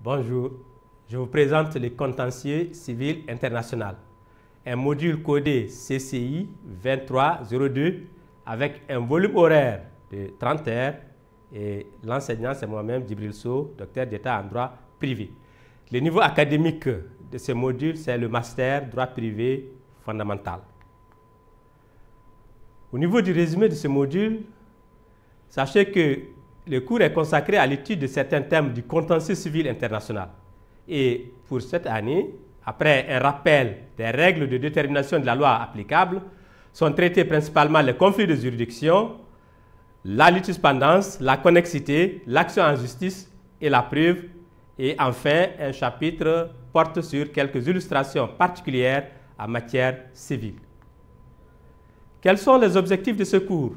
Bonjour, je vous présente le contentieux civil international, un module codé CCI 2302 avec un volume horaire de 30 heures et l'enseignant c'est moi-même, Djibril Sow, docteur d'État en droit privé. Le niveau académique de ce module, c'est le master droit privé fondamental. Au niveau du résumé de ce module, sachez que le cours est consacré à l'étude de certains thèmes du contentieux civil international. Et pour cette année, après un rappel des règles de détermination de la loi applicable, sont traités principalement les conflits de juridiction, la litispendance, la connexité, l'action en justice et la preuve. Et enfin, un chapitre porte sur quelques illustrations particulières en matière civile. Quels sont les objectifs de ce cours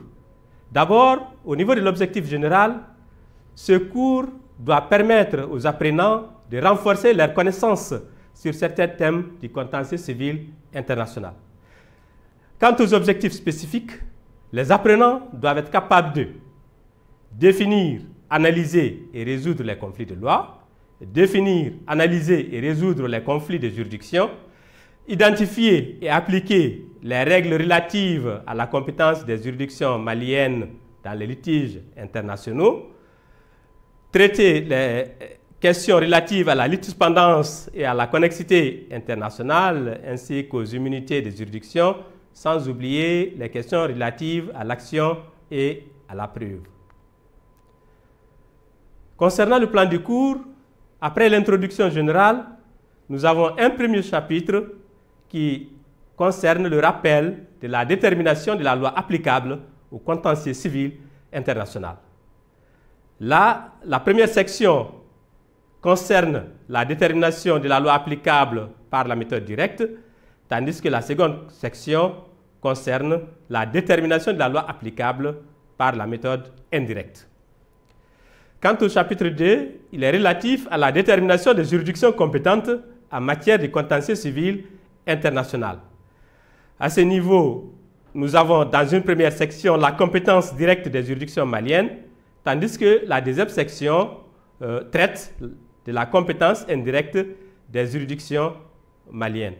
D'abord, au niveau de l'objectif général, ce cours doit permettre aux apprenants de renforcer leurs connaissances sur certains thèmes du contentieux civil international. Quant aux objectifs spécifiques, les apprenants doivent être capables de définir, analyser et résoudre les conflits de loi, définir, analyser et résoudre les conflits de juridiction, identifier et appliquer les règles relatives à la compétence des juridictions maliennes dans les litiges internationaux, traiter les questions relatives à la litispendance et à la connexité internationale, ainsi qu'aux immunités des juridictions, sans oublier les questions relatives à l'action et à la preuve. Concernant le plan du cours, après l'introduction générale, nous avons un premier chapitre qui concerne le rappel de la détermination de la loi applicable au contentieux civil international. Là, la première section concerne la détermination de la loi applicable par la méthode directe, tandis que la seconde section concerne la détermination de la loi applicable par la méthode indirecte. Quant au chapitre 2, il est relatif à la détermination des juridictions compétentes en matière de contentieux civil international. À ce niveau, nous avons dans une première section la compétence directe des juridictions maliennes, tandis que la deuxième section euh, traite de la compétence indirecte des juridictions maliennes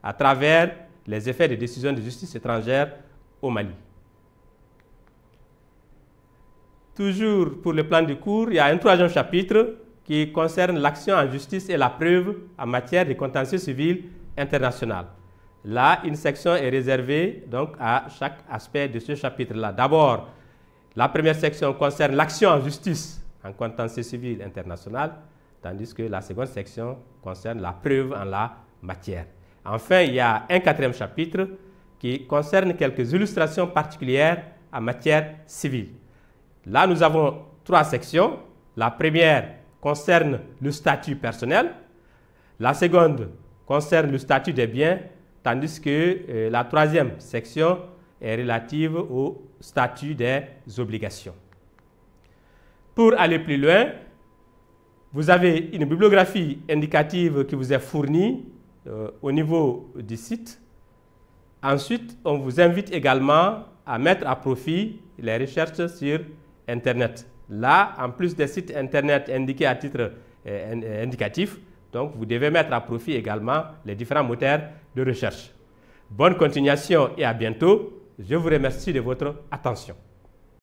à travers les effets des décisions de justice étrangère au Mali. Toujours pour le plan du cours, il y a un troisième chapitre qui concerne l'action en justice et la preuve en matière de contentieux civil international. Là, une section est réservée donc, à chaque aspect de ce chapitre-là. D'abord, la première section concerne l'action en justice en contentieux civil international, tandis que la seconde section concerne la preuve en la matière. Enfin, il y a un quatrième chapitre qui concerne quelques illustrations particulières en matière civile. Là, nous avons trois sections. La première concerne le statut personnel. La seconde concerne le statut des biens tandis que euh, la troisième section est relative au statut des obligations. Pour aller plus loin, vous avez une bibliographie indicative qui vous est fournie euh, au niveau du site. Ensuite, on vous invite également à mettre à profit les recherches sur Internet. Là, en plus des sites Internet indiqués à titre euh, indicatif, donc, vous devez mettre à profit également les différents moteurs de recherche. Bonne continuation et à bientôt. Je vous remercie de votre attention.